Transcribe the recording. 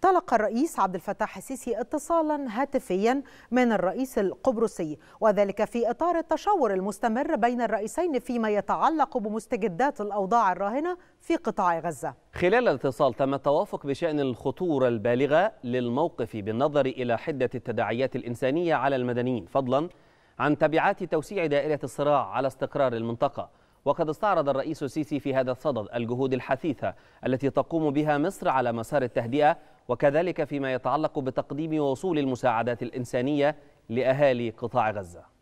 تلقى الرئيس عبد الفتاح السيسي اتصالا هاتفيا من الرئيس القبرصي وذلك في اطار التشاور المستمر بين الرئيسين فيما يتعلق بمستجدات الاوضاع الراهنه في قطاع غزه. خلال الاتصال تم التوافق بشان الخطوره البالغه للموقف بالنظر الى حده التداعيات الانسانيه على المدنيين فضلا عن تبعات توسيع دائره الصراع على استقرار المنطقه. وقد استعرض الرئيس السيسي في هذا الصدد الجهود الحثيثة التي تقوم بها مصر على مسار التهدئة وكذلك فيما يتعلق بتقديم وصول المساعدات الإنسانية لأهالي قطاع غزة